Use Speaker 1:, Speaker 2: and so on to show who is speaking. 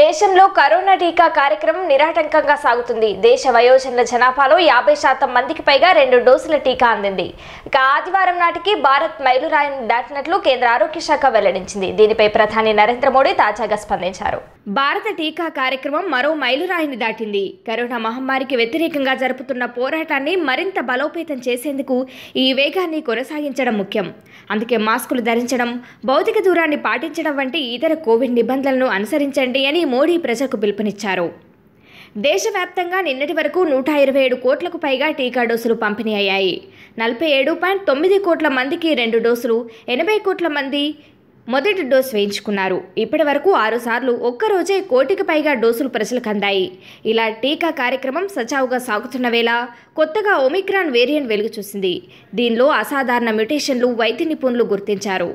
Speaker 1: దేశంలో కరోనా టీకా కార్యక్రమం నిరాటంకంగా సాగుతుంది దేశ వయోజనుల జనాభాలో యాభై శాతం మందికి పైగా రెండు డోసుల టీకా అందింది ఇక ఆదివారం నాటికి భారత్ మైలురాయిని దాటినట్లు కేంద్ర ఆరోగ్య శాఖ వెల్లడించింది దీనిపై ప్రధాని నరేంద్ర మోడీ తాజాగా స్పందించారు భారత టీకా కార్యక్రమం మరో మైలురాయిని దాటింది కరోనా మహమ్మారికి వ్యతిరేకంగా జరుపుతున్న పోరాటాన్ని మరింత బలోపేతం చేసేందుకు ఈ వేగాన్ని కొనసాగించడం ముఖ్యం అందుకే మాస్కులు ధరించడం భౌతిక దూరాన్ని పాటించడం వంటి ఇతర కోవిడ్ నిబంధనలను అనుసరించండి అని చేయాలని మోడీ ప్రజలకు పిలుపునిచ్చారు దేశవ్యాప్తంగా నిన్నటి వరకు నూట ఇరవై ఏడు కోట్లకు పైగా టీకా డోసులు పంపిణీ అయ్యాయి నలభై ఏడు పాయింట్ తొమ్మిది కోట్ల మందికి రెండు డోసులు ఎనభై కోట్ల మంది మొదటి డోసు వేయించుకున్నారు ఇప్పటి వరకు ఆరుసార్లు ఒక్కరోజే కోటికి పైగా డోసులు ప్రజలకు అందాయి ఇలా టీకా కార్యక్రమం సజావుగా సాగుతున్న వేళ కొత్తగా ఒమిక్రాన్ వేరియంట్ వెలుగు చూసింది దీనిలో అసాధారణ మ్యుటేషన్లు వైద్య నిపుణులు గుర్తించారు